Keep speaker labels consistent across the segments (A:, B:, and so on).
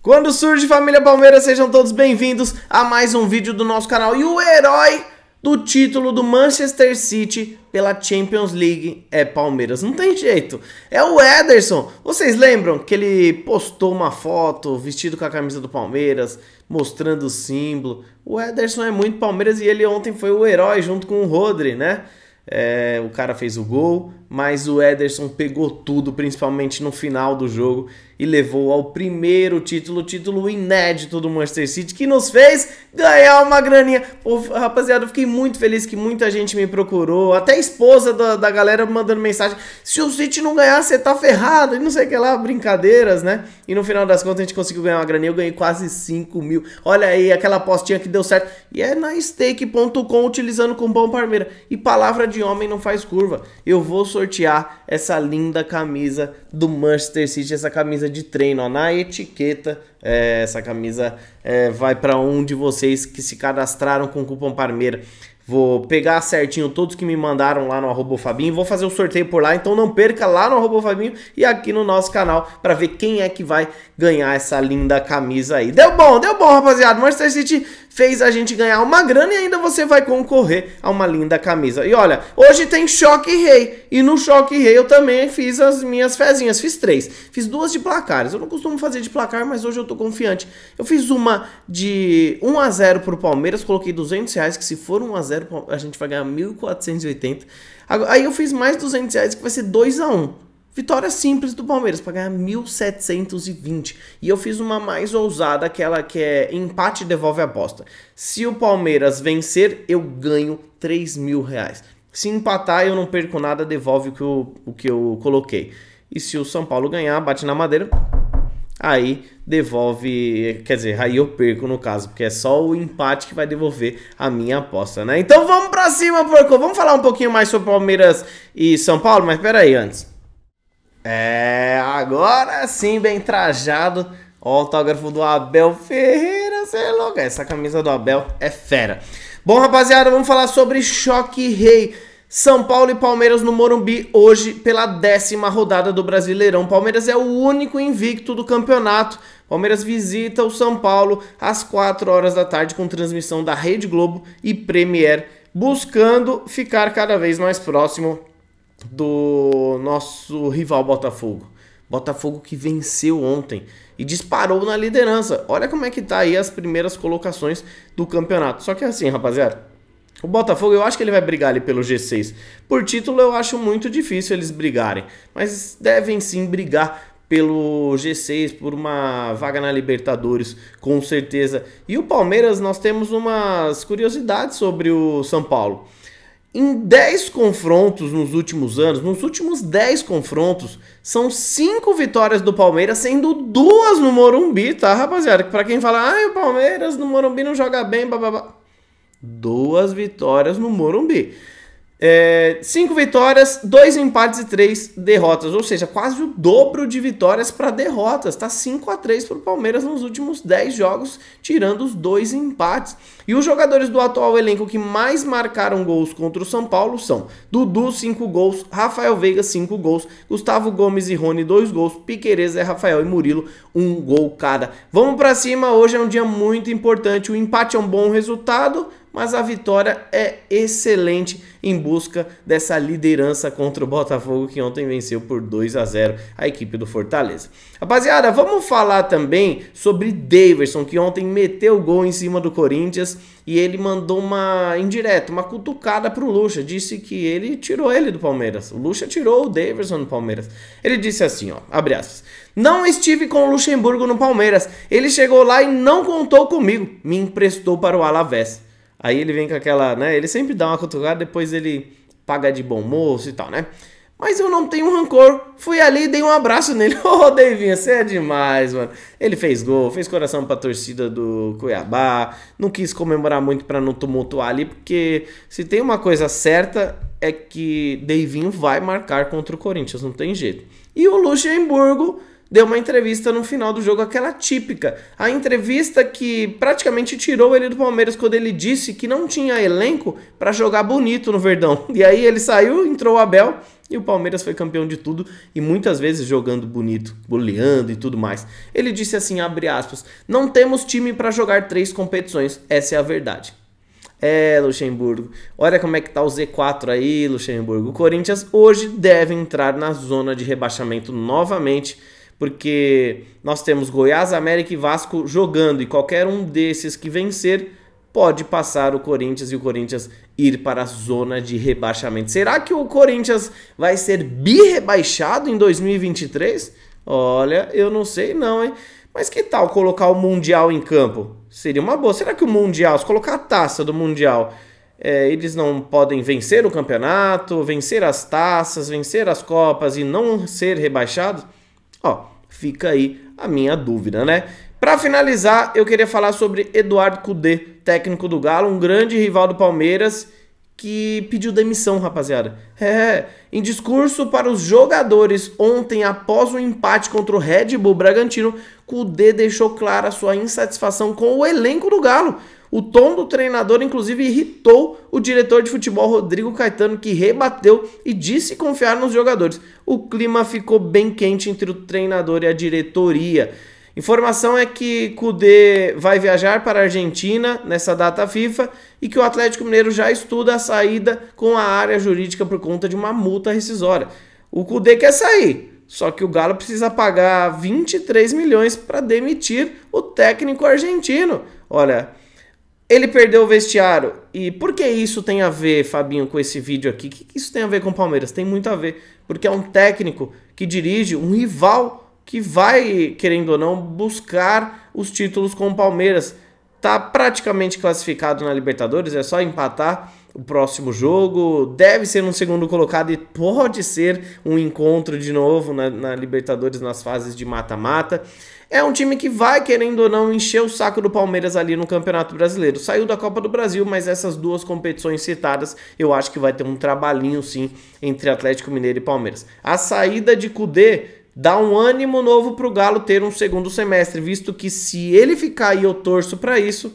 A: Quando surge Família Palmeiras, sejam todos bem-vindos a mais um vídeo do nosso canal. E o herói do título do Manchester City pela Champions League é Palmeiras. Não tem jeito. É o Ederson. Vocês lembram que ele postou uma foto vestido com a camisa do Palmeiras, mostrando o símbolo? O Ederson é muito Palmeiras e ele ontem foi o herói junto com o Rodri, né? É, o cara fez o gol, mas o Ederson pegou tudo, principalmente no final do jogo e levou ao primeiro título, título inédito do Manchester City, que nos fez ganhar uma graninha. Pô, rapaziada, eu fiquei muito feliz que muita gente me procurou, até a esposa da, da galera mandando mensagem: se o City não ganhar, você tá ferrado, e não sei o que lá, brincadeiras, né? E no final das contas a gente conseguiu ganhar uma graninha, eu ganhei quase 5 mil. Olha aí, aquela apostinha que deu certo. E é na stake.com utilizando cupom Parmeira. E palavra de homem não faz curva. Eu vou sortear essa linda camisa do Manchester City, essa camisa camisa de treino, na etiqueta, é, essa camisa é, vai para um de vocês que se cadastraram com o cupom Parmeira. Vou pegar certinho todos que me mandaram lá no arroba Fabinho, vou fazer o um sorteio por lá, então não perca lá no arroba Fabinho e aqui no nosso canal para ver quem é que vai ganhar essa linda camisa aí. Deu bom, deu bom, rapaziada. Manchester City fez a gente ganhar uma grana e ainda você vai concorrer a uma linda camisa. E olha, hoje tem choque rei e no choque rei eu também fiz as minhas fezinhas, fiz três, fiz duas de placares. Eu não costumo fazer de placar, mas hoje eu tô confiante. Eu fiz uma de 1 a 0 pro Palmeiras, coloquei 200 reais que se for 1 a 0 0, a gente vai ganhar 1.480. Aí eu fiz mais 200 reais, que vai ser 2 a 1. Vitória simples do Palmeiras para ganhar 1.720. E eu fiz uma mais ousada, aquela que é empate devolve a aposta. Se o Palmeiras vencer, eu ganho 3 mil reais. Se empatar, eu não perco nada, devolve o que eu, o que eu coloquei. E se o São Paulo ganhar, bate na madeira, aí devolve, quer dizer, aí eu perco no caso, porque é só o empate que vai devolver a minha aposta, né? Então vamos pra cima, porco! Vamos falar um pouquinho mais sobre Palmeiras e São Paulo, mas pera aí antes. É, agora sim, bem trajado, o autógrafo do Abel Ferreira, você é louco, essa camisa do Abel é fera. Bom, rapaziada, vamos falar sobre Choque Rei. São Paulo e Palmeiras no Morumbi hoje pela décima rodada do Brasileirão. Palmeiras é o único invicto do campeonato. Palmeiras visita o São Paulo às 4 horas da tarde com transmissão da Rede Globo e Premier, buscando ficar cada vez mais próximo do nosso rival Botafogo. Botafogo que venceu ontem e disparou na liderança. Olha como é que tá aí as primeiras colocações do campeonato. Só que é assim, rapaziada, o Botafogo, eu acho que ele vai brigar ali pelo G6. Por título, eu acho muito difícil eles brigarem. Mas devem sim brigar pelo G6, por uma vaga na Libertadores, com certeza. E o Palmeiras, nós temos umas curiosidades sobre o São Paulo. Em 10 confrontos nos últimos anos, nos últimos 10 confrontos, são 5 vitórias do Palmeiras, sendo duas no Morumbi, tá, rapaziada? Para quem fala, ah, o Palmeiras no Morumbi não joga bem, bababá. Duas vitórias no Morumbi. É, cinco vitórias, dois empates e três derrotas, ou seja, quase o dobro de vitórias para derrotas. Tá 5 a 3 para o Palmeiras nos últimos 10 jogos, tirando os dois empates. E os jogadores do atual elenco que mais marcaram gols contra o São Paulo são Dudu, 5 gols, Rafael Veiga, 5 gols, Gustavo Gomes e Rony, 2 gols, Piqueires, é Rafael e Murilo, um gol cada. Vamos para cima, hoje é um dia muito importante. O empate é um bom resultado, mas a vitória é excelente em busca dessa liderança contra o Botafogo que ontem venceu por 2 a 0 a equipe do Fortaleza. Rapaziada, vamos falar também sobre Daverson que ontem meteu o gol em cima do Corinthians e ele mandou uma indireta, uma cutucada pro Lucha, disse que ele tirou ele do Palmeiras. O Lucha tirou o Daverson do Palmeiras. Ele disse assim, ó, abre aspas. Não estive com o Luxemburgo no Palmeiras. Ele chegou lá e não contou comigo. Me emprestou para o Alavés. Aí ele vem com aquela, né? Ele sempre dá uma cutucada, depois ele paga de bom moço e tal, né? Mas eu não tenho rancor. Fui ali e dei um abraço nele. Ô, oh, Davinha, você é demais, mano. Ele fez gol, fez coração pra torcida do Cuiabá. Não quis comemorar muito para não tumultuar ali, porque se tem uma coisa certa é que Davinho vai marcar contra o Corinthians, não tem jeito. E o Luxemburgo deu uma entrevista no final do jogo, aquela típica. A entrevista que praticamente tirou ele do Palmeiras quando ele disse que não tinha elenco para jogar bonito no Verdão. E aí ele saiu, entrou o Abel e o Palmeiras foi campeão de tudo e muitas vezes jogando bonito, goleando e tudo mais. Ele disse assim, abre aspas, não temos time para jogar três competições, essa é a verdade. É, Luxemburgo. Olha como é que tá o Z4 aí, Luxemburgo. O Corinthians hoje deve entrar na zona de rebaixamento novamente porque nós temos Goiás, América e Vasco jogando e qualquer um desses que vencer pode passar o Corinthians e o Corinthians ir para a zona de rebaixamento. Será que o Corinthians vai ser bi-rebaixado em 2023? Olha, eu não sei não, hein? Mas que tal colocar o Mundial em campo? Seria uma boa. Será que o Mundial, se colocar a taça do Mundial, é, eles não podem vencer o campeonato, vencer as taças, vencer as copas e não ser rebaixados? Ó, fica aí a minha dúvida, né? Para finalizar, eu queria falar sobre Eduardo Cudê, técnico do Galo, um grande rival do Palmeiras que pediu demissão, rapaziada. É, em discurso para os jogadores ontem após o um empate contra o Red Bull Bragantino, Cudê deixou clara sua insatisfação com o elenco do Galo, o tom do treinador, inclusive, irritou o diretor de futebol Rodrigo Caetano, que rebateu e disse confiar nos jogadores. O clima ficou bem quente entre o treinador e a diretoria. Informação é que Cudê vai viajar para a Argentina nessa data FIFA e que o Atlético Mineiro já estuda a saída com a área jurídica por conta de uma multa rescisória. O Cudê quer sair, só que o Galo precisa pagar 23 milhões para demitir o técnico argentino. Olha, ele perdeu o vestiário. E por que isso tem a ver, Fabinho, com esse vídeo aqui? O que, isso tem a ver com o Palmeiras? Tem muito a ver. Porque é um técnico que dirige um rival que vai, querendo ou não, buscar os títulos com o Palmeiras. Tá praticamente classificado na Libertadores, é só empatar o próximo jogo deve ser um segundo colocado e pode ser um encontro de novo na, na Libertadores nas fases de mata-mata. É um time que vai, querendo ou não, encher o saco do Palmeiras ali no Campeonato Brasileiro. Saiu da Copa do Brasil, mas essas duas competições citadas, eu acho que vai ter um trabalhinho sim entre Atlético Mineiro e Palmeiras. A saída de Cudê dá um ânimo novo para o Galo ter um segundo semestre, visto que se ele ficar e eu torço para isso,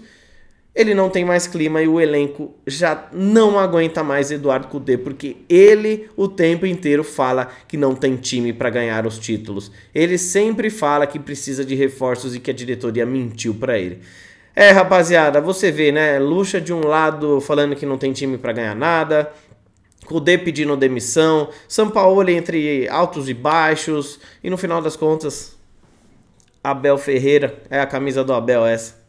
A: ele não tem mais clima e o elenco já não aguenta mais Eduardo Cudê, porque ele o tempo inteiro fala que não tem time para ganhar os títulos. Ele sempre fala que precisa de reforços e que a diretoria mentiu para ele. É, rapaziada, você vê, né? Lucha de um lado falando que não tem time para ganhar nada, Cudê pedindo demissão, São Paulo entre altos e baixos, e no final das contas, Abel Ferreira, é a camisa do Abel essa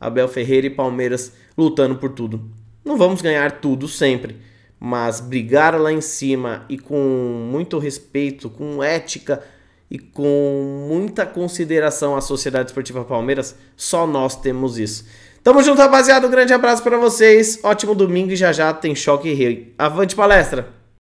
A: Abel Ferreira e Palmeiras lutando por tudo. Não vamos ganhar tudo sempre, mas brigar lá em cima e com muito respeito, com ética e com muita consideração à Sociedade Esportiva Palmeiras, só nós temos isso. Tamo junto, rapaziada. Um grande abraço para vocês. Ótimo domingo e já já tem choque e rei. Avante palestra!